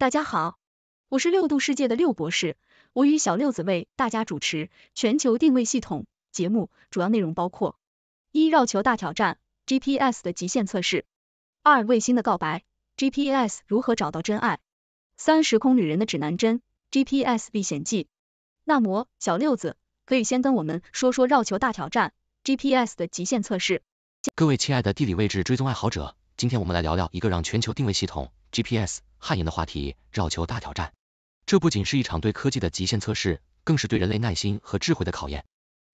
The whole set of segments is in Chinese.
大家好，我是六度世界的六博士，我与小六子为大家主持《全球定位系统》节目，主要内容包括：一、绕球大挑战 GPS 的极限测试；二、卫星的告白 GPS 如何找到真爱；三、时空旅人的指南针 GPS 历险记。那么，小六子可以先跟我们说说绕球大挑战 GPS 的极限测试。各位亲爱的地理位置追踪爱好者，今天我们来聊聊一个让全球定位系统。GPS，汗颜的话题，绕球大挑战。这不仅是一场对科技的极限测试，更是对人类耐心和智慧的考验。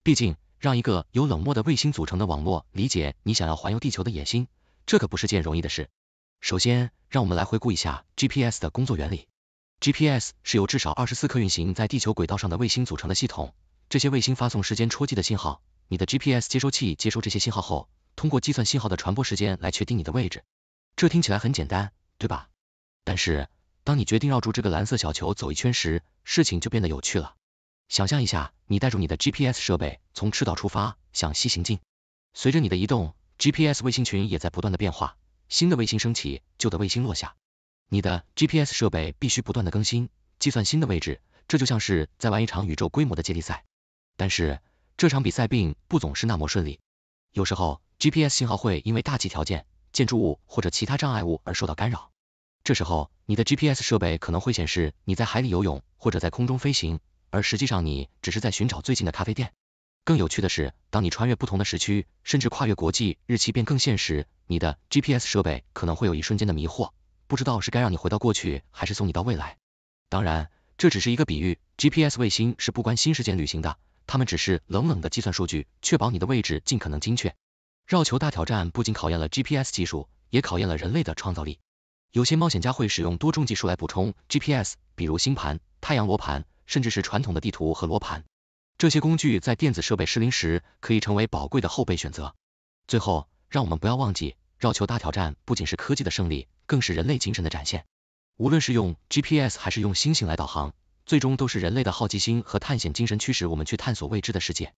毕竟，让一个由冷漠的卫星组成的网络理解你想要环游地球的野心，这可不是件容易的事。首先，让我们来回顾一下 GPS 的工作原理。GPS 是由至少二十四颗运行在地球轨道上的卫星组成的系统，这些卫星发送时间戳记的信号。你的 GPS 接收器接收这些信号后，通过计算信号的传播时间来确定你的位置。这听起来很简单。对吧？但是，当你决定绕住这个蓝色小球走一圈时，事情就变得有趣了。想象一下，你带着你的 GPS 设备从赤道出发，向西行进。随着你的移动，GPS 卫星群也在不断的变化，新的卫星升起，旧的卫星落下。你的 GPS 设备必须不断的更新，计算新的位置。这就像是在玩一场宇宙规模的接力赛。但是这场比赛并不总是那么顺利，有时候 GPS 信号会因为大气条件。建筑物或者其他障碍物而受到干扰，这时候你的 GPS 设备可能会显示你在海里游泳或者在空中飞行，而实际上你只是在寻找最近的咖啡店。更有趣的是，当你穿越不同的时区，甚至跨越国际日期变更线时，你的 GPS 设备可能会有一瞬间的迷惑，不知道是该让你回到过去还是送你到未来。当然，这只是一个比喻，GPS 卫星是不关心时间旅行的，它们只是冷冷的计算数据，确保你的位置尽可能精确。绕球大挑战不仅考验了 GPS 技术，也考验了人类的创造力。有些冒险家会使用多种技术来补充 GPS，比如星盘、太阳罗盘，甚至是传统的地图和罗盘。这些工具在电子设备失灵时，可以成为宝贵的后备选择。最后，让我们不要忘记，绕球大挑战不仅是科技的胜利，更是人类精神的展现。无论是用 GPS 还是用星星来导航，最终都是人类的好奇心和探险精神驱使我们去探索未知的世界。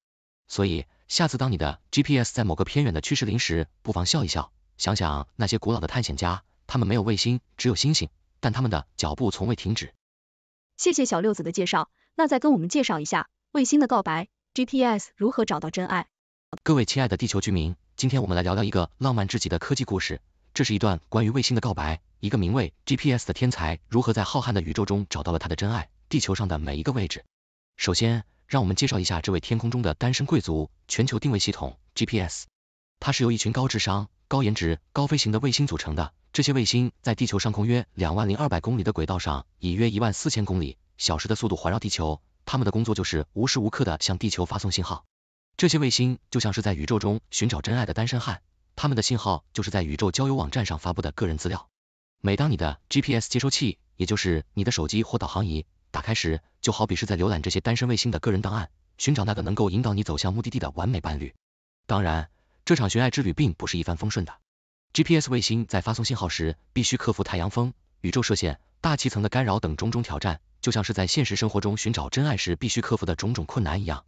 所以，下次当你的 GPS 在某个偏远的区势临时，不妨笑一笑，想想那些古老的探险家，他们没有卫星，只有星星，但他们的脚步从未停止。谢谢小六子的介绍，那再跟我们介绍一下卫星的告白，GPS 如何找到真爱。各位亲爱的地球居民，今天我们来聊聊一个浪漫至极的科技故事，这是一段关于卫星的告白，一个名为 GPS 的天才如何在浩瀚的宇宙中找到了他的真爱，地球上的每一个位置。首先，让我们介绍一下这位天空中的单身贵族——全球定位系统 GPS。它是由一群高智商、高颜值、高飞行的卫星组成的。这些卫星在地球上空约两万零二百公里的轨道上，以约一万四千公里小时的速度环绕地球。他们的工作就是无时无刻的向地球发送信号。这些卫星就像是在宇宙中寻找真爱的单身汉，他们的信号就是在宇宙交友网站上发布的个人资料。每当你的 GPS 接收器，也就是你的手机或导航仪，打开时，就好比是在浏览这些单身卫星的个人档案，寻找那个能够引导你走向目的地的完美伴侣。当然，这场寻爱之旅并不是一帆风顺的。GPS 卫星在发送信号时，必须克服太阳风、宇宙射线、大气层的干扰等种种挑战，就像是在现实生活中寻找真爱时必须克服的种种困难一样。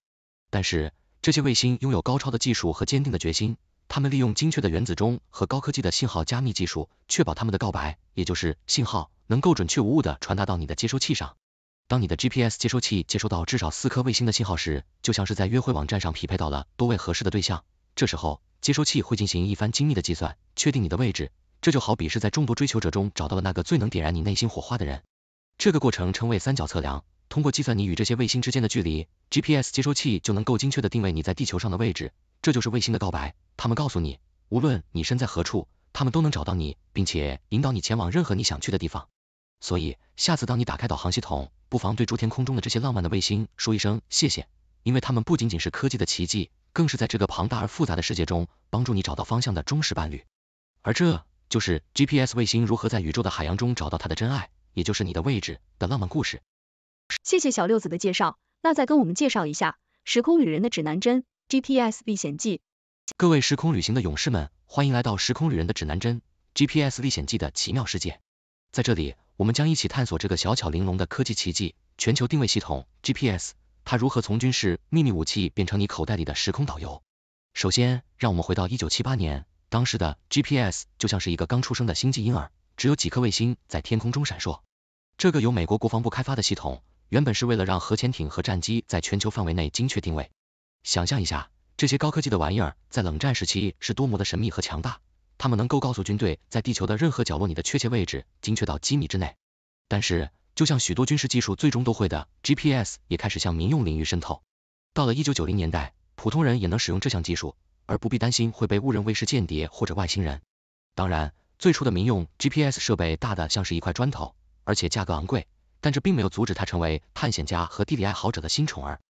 但是，这些卫星拥有高超的技术和坚定的决心，他们利用精确的原子钟和高科技的信号加密技术，确保他们的告白，也就是信号，能够准确无误的传达到你的接收器上。当你的 GPS 接收器接收到至少四颗卫星的信号时，就像是在约会网站上匹配到了多位合适的对象。这时候，接收器会进行一番精密的计算，确定你的位置。这就好比是在众多追求者中找到了那个最能点燃你内心火花的人。这个过程称为三角测量，通过计算你与这些卫星之间的距离，GPS 接收器就能够精确的定位你在地球上的位置。这就是卫星的告白，他们告诉你，无论你身在何处，他们都能找到你，并且引导你前往任何你想去的地方。所以，下次当你打开导航系统，不妨对诸天空中的这些浪漫的卫星说一声谢谢，因为它们不仅仅是科技的奇迹，更是在这个庞大而复杂的世界中，帮助你找到方向的忠实伴侣。而这就是 GPS 卫星如何在宇宙的海洋中找到它的真爱，也就是你的位置的浪漫故事。谢谢小六子的介绍，那再跟我们介绍一下《时空旅人的指南针 GPS 历险记》。各位时空旅行的勇士们，欢迎来到《时空旅人的指南针 GPS 历险记》的奇妙世界。在这里，我们将一起探索这个小巧玲珑的科技奇迹——全球定位系统 GPS。它如何从军事秘密武器变成你口袋里的时空导游？首先，让我们回到一九七八年，当时的 GPS 就像是一个刚出生的星际婴儿，只有几颗卫星在天空中闪烁。这个由美国国防部开发的系统，原本是为了让核潜艇和战机在全球范围内精确定位。想象一下，这些高科技的玩意儿在冷战时期是多么的神秘和强大。他们能够告诉军队在地球的任何角落你的确切位置，精确到几米之内。但是，就像许多军事技术最终都会的，GPS 也开始向民用领域渗透。到了一九九零年代，普通人也能使用这项技术，而不必担心会被误认为是间谍或者外星人。当然，最初的民用 GPS 设备大的像是一块砖头，而且价格昂贵，但这并没有阻止它成为探险家和地理爱好者的新宠儿。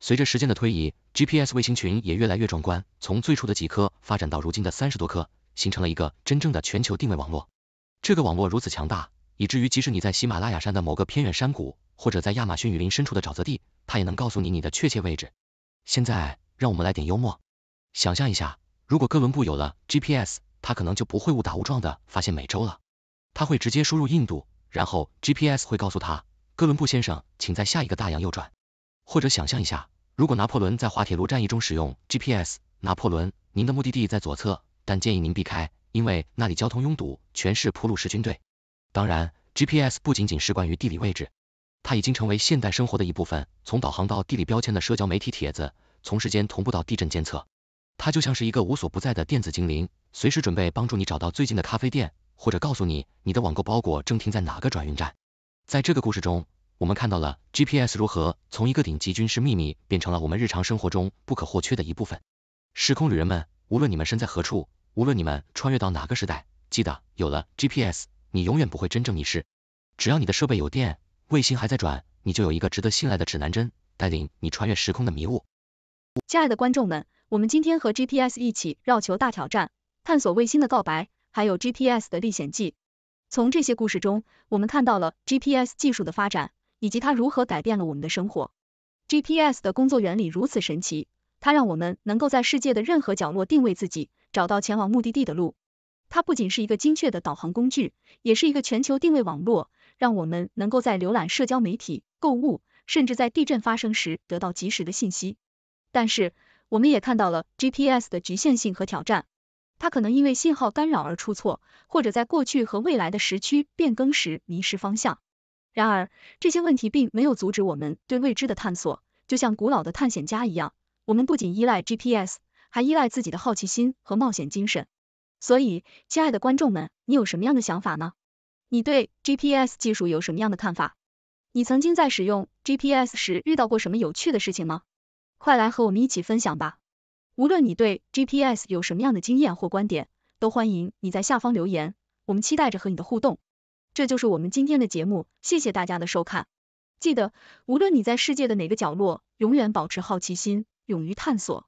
随着时间的推移，GPS 卫星群也越来越壮观，从最初的几颗发展到如今的三十多颗。形成了一个真正的全球定位网络。这个网络如此强大，以至于即使你在喜马拉雅山的某个偏远山谷，或者在亚马逊雨林深处的沼泽地，它也能告诉你你的确切位置。现在，让我们来点幽默。想象一下，如果哥伦布有了 GPS，他可能就不会误打误撞的发现美洲了。他会直接输入印度，然后 GPS 会告诉他，哥伦布先生，请在下一个大洋右转。或者想象一下，如果拿破仑在滑铁卢战役中使用 GPS，拿破仑，您的目的地在左侧。但建议您避开，因为那里交通拥堵，全是普鲁士军队。当然，GPS 不仅仅是关于地理位置，它已经成为现代生活的一部分。从导航到地理标签的社交媒体帖子，从时间同步到地震监测，它就像是一个无所不在的电子精灵，随时准备帮助你找到最近的咖啡店，或者告诉你你的网购包裹正停在哪个转运站。在这个故事中，我们看到了 GPS 如何从一个顶级军事秘密变成了我们日常生活中不可或缺的一部分。时空旅人们，无论你们身在何处，无论你们穿越到哪个时代，记得有了 GPS，你永远不会真正迷失。只要你的设备有电，卫星还在转，你就有一个值得信赖的指南针，带领你穿越时空的迷雾。亲爱的观众们，我们今天和 GPS 一起绕球大挑战，探索卫星的告白，还有 GPS 的历险记。从这些故事中，我们看到了 GPS 技术的发展，以及它如何改变了我们的生活。GPS 的工作原理如此神奇，它让我们能够在世界的任何角落定位自己。找到前往目的地的路，它不仅是一个精确的导航工具，也是一个全球定位网络，让我们能够在浏览社交媒体、购物，甚至在地震发生时得到及时的信息。但是，我们也看到了 GPS 的局限性和挑战，它可能因为信号干扰而出错，或者在过去和未来的时区变更时迷失方向。然而，这些问题并没有阻止我们对未知的探索，就像古老的探险家一样，我们不仅依赖 GPS。还依赖自己的好奇心和冒险精神，所以，亲爱的观众们，你有什么样的想法呢？你对 GPS 技术有什么样的看法？你曾经在使用 GPS 时遇到过什么有趣的事情吗？快来和我们一起分享吧！无论你对 GPS 有什么样的经验或观点，都欢迎你在下方留言，我们期待着和你的互动。这就是我们今天的节目，谢谢大家的收看。记得，无论你在世界的哪个角落，永远保持好奇心，勇于探索。